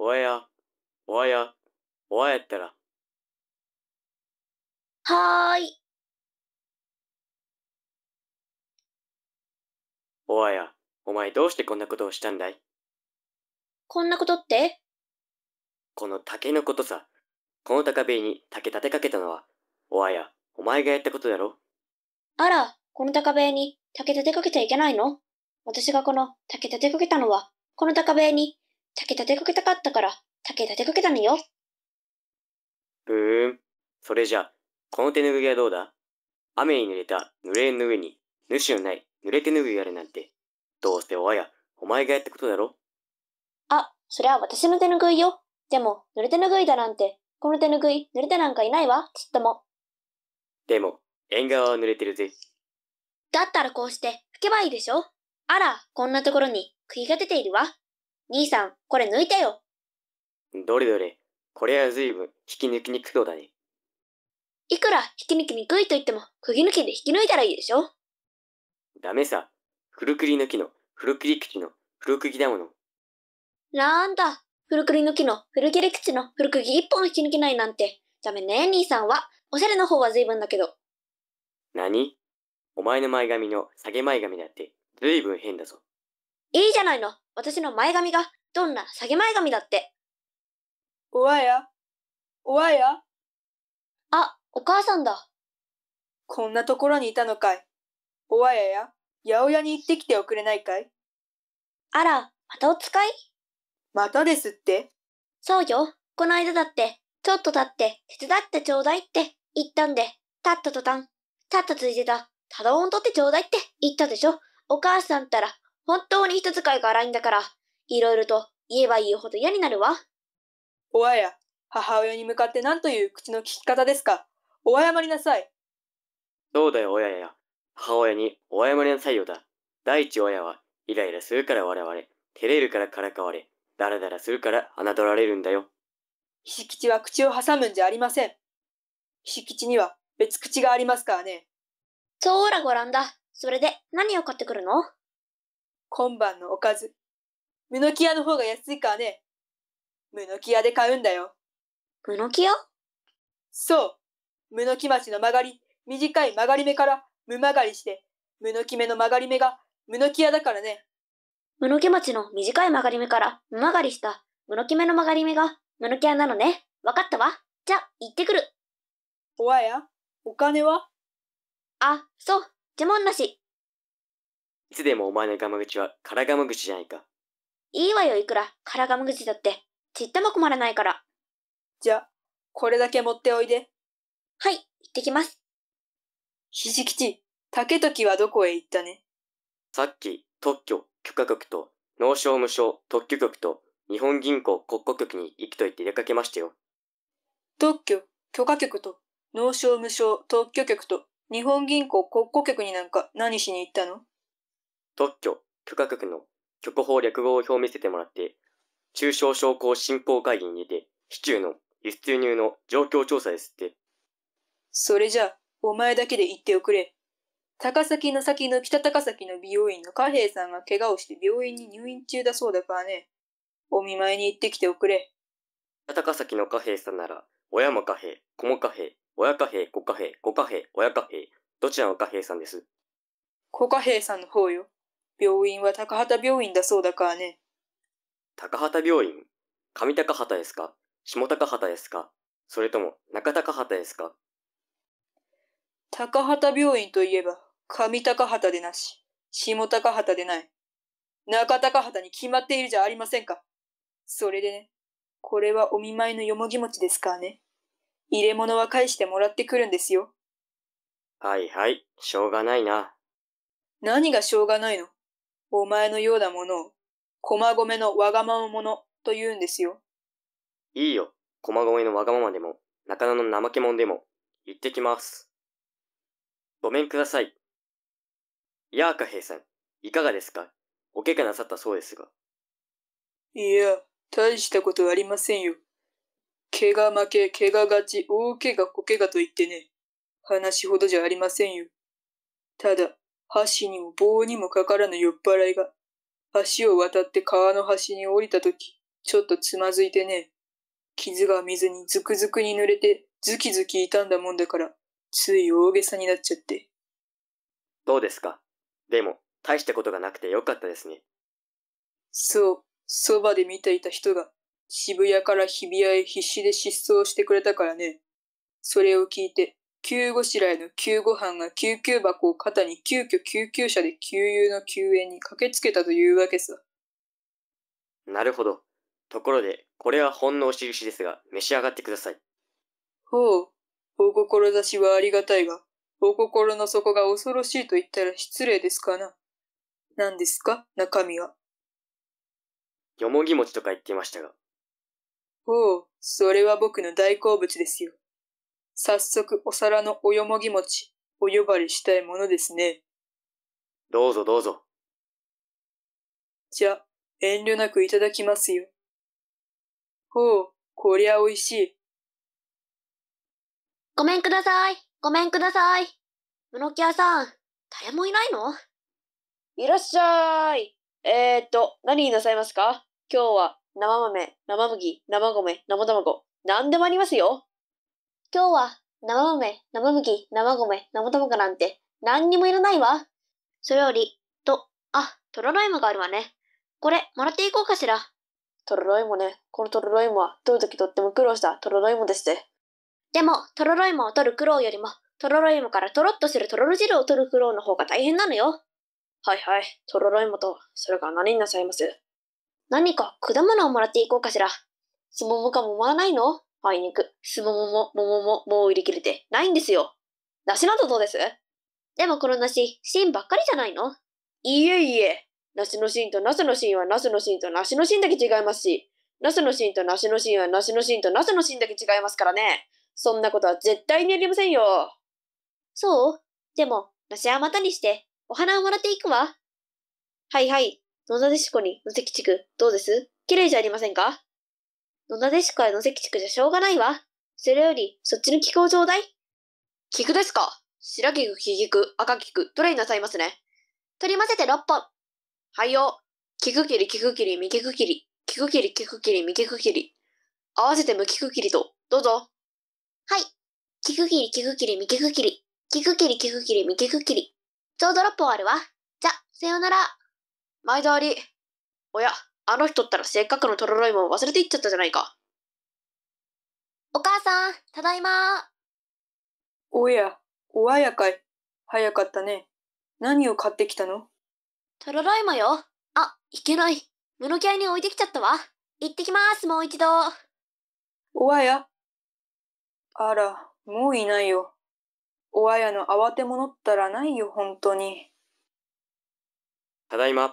おや、おや、おやったら。はーい。おや、お前どうしてこんなことをしたんだいこんなことってこの竹のことさ。この高塀に竹立てかけたのは、おあや、お前がやったことだろあら、この高塀に竹立てかけちゃいけないの私がこの竹立てかけたのは、この高塀に竹立てかけたかったから、竹立てかけたのよ。ブーン。それじゃ、この手ぬぐいはどうだ雨に濡れた濡れ縁の上に、主のない濡れ手ぬぐいがあるなんて、どうせおあや、お前がやったことだろあ、それは私の手ぬぐいよ。でも、濡れ手ぬぐいだなんて、この手ぬぐい、濡れてなんかいないわ、ちっとも。でも、縁側は濡れてるぜ。だったらこうして、拭けばいいでしょあら、こんなところに、釘が出ているわ。兄さん、これ抜いてよ。どれどれ、これはずいぶん引き抜きにくそうだね。いくら引き抜きにくいと言っても、釘抜きで引き抜いたらいいでしょダメさ。古くり抜きの、古くり口の、古釘だもの。なんだ、古くり抜きの、古切り口の、古釘一本引き抜けないなんて。ダメね、兄さんは。おしゃれの方はずいぶんだけど。何お前の前髪の下げ前髪だって、ずいぶん変だぞ。いいじゃないの。私の前髪が、どんな下げ前髪だって。おわや、おわや。あ、お母さんだ。こんなところにいたのかい。おわやや、八百屋に行ってきておくれないかい。あら、またお使いまたですってそうよ。この間だって、ちょっと経って、手伝ってちょうだいって言ったんで、たったとたん、たったついてた、ただ音取ってちょうだいって言ったでしょ。お母さんったら、本当に人使いが荒いんだから、いろいろと言えば言うほど嫌になるわ。おわや、母親に向かって何という口の聞き方ですか。お謝りなさい。そうだよ、親や。母親にお謝りなさいよだ。第一親は、イライラするから我々、照れるからからかわれ、だらだらするから侮られるんだよ。ひしきちは口を挟むんじゃありません。ひしきちには別口がありますからね。そうらごらんだ。それで何を買ってくるの今晩のおかず。ムノキアの方が安いからね。ムノキアで買うんだよ。ムノキアそう。ムノキ町の曲がり、短い曲がり目から無曲がりして、ムノキ目の曲がり目がムノキアだからね。ムノキ町の短い曲がり目から無曲がりしたムノキ目の曲がり目がムノキアなのね。わかったわ。じゃ、行ってくる。おわや、お金はあ、そう、呪文なし。いつでもお前のガマ口はカラガマ口じゃないか。いいわよ、いくら、カラガマ口だって。ちっとも困らないから。じゃ、これだけ持っておいで。はい、行ってきます。ひじきち、竹時はどこへ行ったねさっき、特許、許可局と、農商無償、特許局と、日本銀行国庫局に行くと言って出かけましたよ。特許、許可局と、農商無償、特許局と、日本銀行国庫局になんか何しに行ったの特許許可局の局法略語を表を見せてもらって、中小商工振興会議に出て、市中の輸出入の状況調査ですって。それじゃ、お前だけで言っておくれ。高崎の先の北高崎の美容院の貨幣さんが怪我をして病院に入院中だそうだからね。お見舞いに行ってきておくれ。北高崎の貨幣さんなら、親も貨幣、子も貨幣、親貨幣、子貨幣、子貨幣、親貨幣、どちらの貨幣さんです。子貨幣さんの方よ。病院は高畑病院だそうだからね。高畑病院上高畑ですか下高畑ですかそれとも中高畑ですか高畑病院といえば、上高畑でなし、下高畑でない、中高畑に決まっているじゃありませんか。それでね、これはお見舞いのよもぎ餅ですからね。入れ物は返してもらってくるんですよ。はいはい、しょうがないな。何がしょうがないのお前のようなものを、駒込のわがまま者と言うんですよ。いいよ、駒込のわがままでも、中野の怠け者でも、行ってきます。ごめんください。やーかへいさん、いかがですかおけがなさったそうですが。いや、大したことありませんよ。怪我負け、怪我勝ち、大怪我、小怪我と言ってね、話ほどじゃありませんよ。ただ、箸にも棒にもかからぬ酔っ払いが、橋を渡って川の端に降りたとき、ちょっとつまずいてね。傷が水にズクズクに濡れて、ズキズキ傷んだもんだから、つい大げさになっちゃって。どうですかでも、大したことがなくてよかったですね。そう、そばで見ていた人が、渋谷から日比谷へ必死で失踪してくれたからね。それを聞いて、救護らえの救護班が救急箱を肩に急遽救急車で救油の救援に駆けつけたというわけさ。なるほど。ところで、これはほんのお印ですが、召し上がってください。ほう。お志はありがたいが、お心の底が恐ろしいと言ったら失礼ですかな。何ですか中身は。よもぎ餅とか言ってましたが。ほう、それは僕の大好物ですよ。早速お皿のおよもぎ餅、お呼ばれしたいものですね。どうぞどうぞ。じゃ、遠慮なくいただきますよ。ほう、こりゃ美味しい。ごめんください。ごめんください。室木屋さん、誰もいないのいらっしゃい。えー、っと、何になさいますか今日は生豆、生麦、生米、生卵、何でもありますよ。今日は生豆、生麦、生米、生卵なんて何にもいらないわ。それより、と、あ、とろろ芋があるわね。これ、もらっていこうかしら。とろろ芋ね。このとろろ芋は、取るときとっても苦労したとろろ芋です。でも、とろろ芋を取る苦労よりも、とろろ芋からとろっとするとろろ汁を取る苦労の方が大変なのよ。はいはい、とろろ芋と、それが何になさいます何か果物をもらっていこうかしら。すももかもまわないのにく、すももも、ももも、もう売り切れてないんですよ。梨などどうですでもこの梨、芯ばっかりじゃないのいえいえ、梨の芯とナスの芯はナスの芯と梨の芯だけ違いますし、ナスの芯と梨の芯は梨の芯とナスの芯だけ違いますからね。そんなことは絶対にありませんよ。そうでも、梨はまたにして、お花をもらっていくわ。はいはい、野田デシコに野関地区、どうです綺麗じゃありませんか野田デシコや野関地区じゃしょうがないわ。それより、そっちの気候ちょうだい。菊ですか白菊、黄菊、赤菊、どれになさいますね。取り混ぜて6本。はいよ。菊切り、菊切り、右菊切り。菊切り、菊切り、右菊切り。合わせて無菊切りと、どうぞ。はい。菊切り、菊切り、右菊切り。菊切り、菊切り、右菊切り。ちょうど6本あるわ。じゃ、さようなら。前通り。おや、あの人ったらせっかくのとろろいも忘れていっちゃったじゃないか。お母さん、ただいまおや、おあやかい。早かったね。何を買ってきたのとろろいもよ。あ、いけない。ムロキャイに置いてきちゃったわ。行ってきます、もう一度。おあやあら、もういないよ。おあやの慌て者ったらないよ、本当に。ただいま。